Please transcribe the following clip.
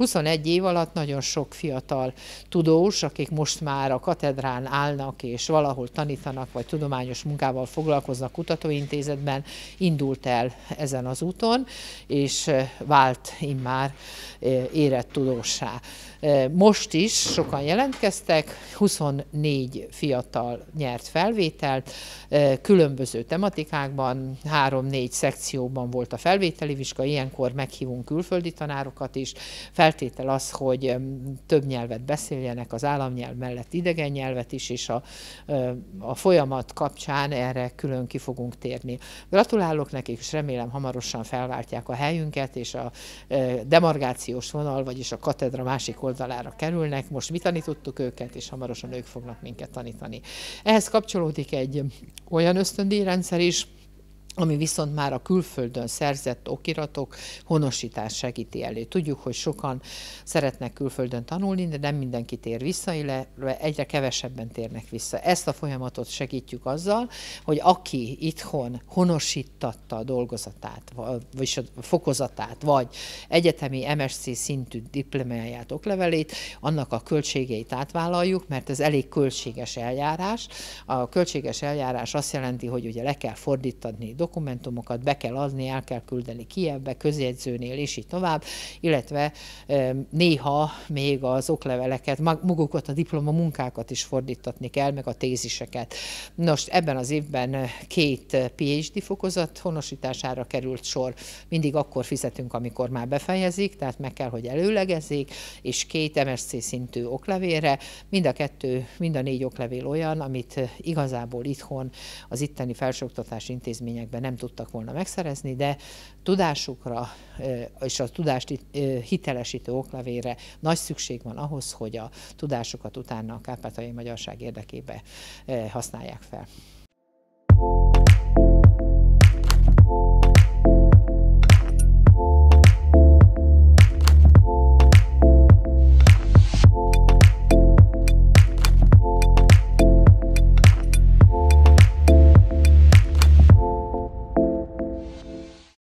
21 év alatt nagyon sok fiatal tudós, akik most már a katedrán állnak és valahol tanítanak, vagy tudományos munkával foglalkoznak kutatóintézetben, indult el ezen az úton, és eh, vált immár eh, érett tudósá. Eh, most is sokan jelentkeztek, 24 fiatal nyert felvételt, különböző tematikákban, három-négy szekcióban volt a felvételi vizsga, ilyenkor meghívunk külföldi tanárokat is, fel feltétel az, hogy több nyelvet beszéljenek, az államnyelv mellett idegen nyelvet is, és a, a folyamat kapcsán erre külön ki fogunk térni. Gratulálok nekik, és remélem hamarosan felváltják a helyünket, és a e, demargációs vonal, vagyis a katedra másik oldalára kerülnek. Most mi tanítottuk őket, és hamarosan ők fognak minket tanítani. Ehhez kapcsolódik egy olyan ösztöndíjrendszer is, ami viszont már a külföldön szerzett okiratok honosítás segíti elő. Tudjuk, hogy sokan szeretnek külföldön tanulni, de nem mindenki tér vissza, illetve egyre kevesebben térnek vissza. Ezt a folyamatot segítjük azzal, hogy aki itthon honosítatta a dolgozatát, vagy a fokozatát, vagy egyetemi MSC szintű diplomáját, oklevelét, annak a költségeit átvállaljuk, mert ez elég költséges eljárás. A költséges eljárás azt jelenti, hogy ugye le kell fordítani dokumentumokat be kell adni, el kell küldeni Kievbe, közjegyzőnél és így tovább, illetve néha még az okleveleket, magukat a diplomamunkákat is fordítatni kell, meg a téziseket. Nos, ebben az évben két PhD fokozat honosítására került sor. Mindig akkor fizetünk, amikor már befejezik, tehát meg kell, hogy előlegezzék, és két MSC szintű oklevélre. Mind a kettő, mind a négy oklevél olyan, amit igazából itthon az itteni felsőoktatási intézmények években nem tudtak volna megszerezni, de tudásukra és a tudást hitelesítő oklevére nagy szükség van ahhoz, hogy a tudásukat utána a kárpátai magyarság érdekébe használják fel.